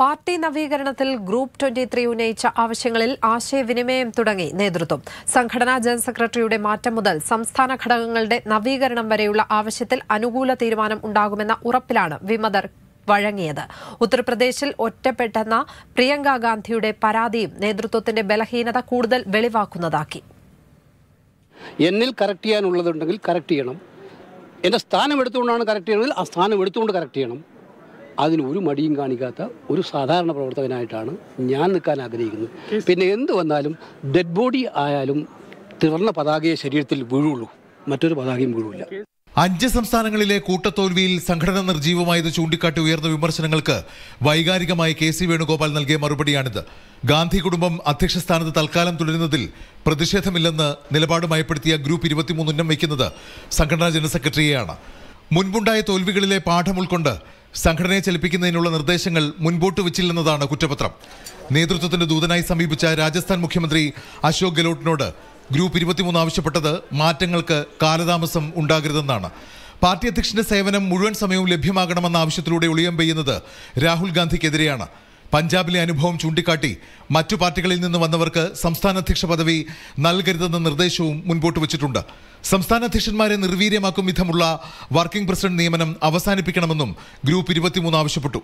party നവീകരണത്തിൽ group twenty three ഉന്നയിച്ച ആവശ്യങ്ങളിൽ ആശയവിനിമയം തുടങ്ങി നേതൃത്വം സംഘടനാ ജനറൽ സെക്രട്ടറിയുടെ മാറ്റം മുതൽ സംസ്ഥാന ഘടകങ്ങളുടെ നവീകരണം വരെയുള്ള ആവശ്യത്തിൽ അനുകൂല തീരുമാനം ഉണ്ടാകുമെന്ന ഉറപ്പിലാണ് വിമതർ വഴങ്ങിയത് ഉത്തർപ്രദേശിൽ ഒറ്റപ്പെട്ടെന്ന പ്രിയങ്ക ഗാന്ധിയുടെ പരാതിയും നേതൃത്വത്തിന്റെ ബലഹീനത കൂടുതൽ വെളിവാക്കുന്നതാക്കി എന്നിൽ കറക്റ്റ് ചെയ്യാനുള്ളതുണ്ടെങ്കിൽ കറക്റ്റ് ചെയ്യണം എന്റെ സ്ഥാനം എടുത്തുകൊണ്ടാണ് കറക്റ്റ് ചെയ്യണമെങ്കിൽ ആ സ്ഥാനം എടുത്തുകൊണ്ട് കറക്റ്റ് ചെയ്യണം അതിന് ഒരു മടിയും കാണിക്കാത്ത ഒരു സാധാരണ പ്രവർത്തകനായിട്ടാണ് ഞാൻ നിൽക്കാൻ ആഗ്രഹിക്കുന്നത് പിന്നെ എന്ത് വന്നാലും ഡെഡ് ബോഡി ആയാലും തിവർന്ന പതാകയെ ശരീരത്തിൽ വീഴുള്ളൂ മറ്റൊരു പതാകയും വീഴില്ല അഞ്ച് സംസ്ഥാനങ്ങളിലെ കൂട്ടത്തോൽവിയിൽ സംഘടന നിർജ്ജീവമായത് ചൂണ്ടിക്കാട്ടി ഉയർന്ന വിമർശനങ്ങൾക്ക് വൈകാരികമായി കെ സി വേണുഗോപാൽ നൽകിയ മറുപടിയാണിത് ഗാന്ധി കുടുംബം അധ്യക്ഷ സ്ഥാനത്ത് തൽക്കാലം തുടരുന്നതിൽ പ്രതിഷേധമില്ലെന്ന് നിലപാട് മയപ്പെടുത്തിയ ഗ്രൂപ്പ് ഇരുപത്തിമൂന്ന് ഉന്നം വയ്ക്കുന്നത് സംഘടനാ ജനറൽ സെക്രട്ടറിയെയാണ് മുൻപുണ്ടായ തോൽവികളിലെ പാഠം ഉൾക്കൊണ്ട് സംഘടനയെ ചലിപ്പിക്കുന്നതിനുള്ള നിർദ്ദേശങ്ങൾ മുൻപോട്ട് വച്ചില്ലെന്നതാണ് കുറ്റപത്രം നേതൃത്വത്തിന്റെ ദൂതനായി സമീപിച്ച രാജസ്ഥാൻ മുഖ്യമന്ത്രി അശോക് ഗെലോട്ടിനോട് ഗ്രൂപ്പ് ഇരുപത്തിമൂന്ന് ആവശ്യപ്പെട്ടത് മാറ്റങ്ങൾക്ക് കാലതാമസം ഉണ്ടാകരുതെന്നാണ് പാർട്ടി അധ്യക്ഷന്റെ സേവനം മുഴുവൻ സമയവും ലഭ്യമാകണമെന്ന ആവശ്യത്തിലൂടെ ഒളിയം പെയ്യുന്നത് രാഹുൽ ഗാന്ധിക്കെതിരെയാണ് പഞ്ചാബിലെ അനുഭവം ചൂണ്ടിക്കാട്ടി മറ്റു പാർട്ടികളിൽ നിന്ന് വന്നവർക്ക് സംസ്ഥാന അധ്യക്ഷ പദവി നൽകരുതെന്ന നിർദ്ദേശവും മുൻപോട്ട് വച്ചിട്ടുണ്ട് സംസ്ഥാന അധ്യക്ഷന്മാരെ നിർവീര്യമാക്കും വിധമുള്ള വർക്കിംഗ് പ്രസിഡന്റ് നിയമനം അവസാനിപ്പിക്കണമെന്നും ഗ്രൂപ്പ് ഇരുപത്തിമൂന്ന് ആവശ്യപ്പെട്ടു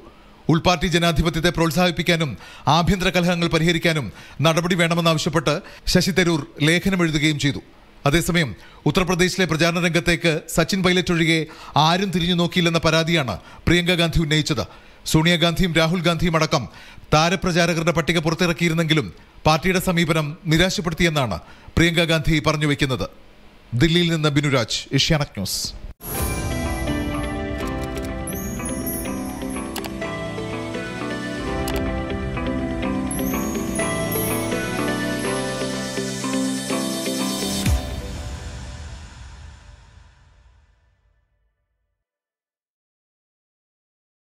ഉൾപാർട്ടി ജനാധിപത്യത്തെ പ്രോത്സാഹിപ്പിക്കാനും ആഭ്യന്തര കലഹങ്ങൾ പരിഹരിക്കാനും നടപടി വേണമെന്നാവശ്യപ്പെട്ട് ശശി തരൂർ ലേഖനമെഴുതുകയും ചെയ്തു അതേസമയം ഉത്തർപ്രദേശിലെ പ്രചാരണ രംഗത്തേക്ക് സച്ചിൻ പൈലറ്റ് ഒഴികെ ആരും തിരിഞ്ഞു നോക്കിയില്ലെന്ന പരാതിയാണ് പ്രിയങ്ക ഗാന്ധി ഉന്നയിച്ചത് സോണിയാഗാന്ധിയും രാഹുൽ ഗാന്ധിയും അടക്കം താരപ്രചാരകരുടെ പട്ടിക പുറത്തിറക്കിയിരുന്നെങ്കിലും പാർട്ടിയുടെ സമീപനം നിരാശപ്പെടുത്തിയെന്നാണ് പ്രിയങ്ക ഗാന്ധി പറഞ്ഞു വയ്ക്കുന്നത് ദില്ലിയിൽ നിന്ന് ബിനുരാജ് ഏഷ്യാനെറ്റ് ന്യൂസ്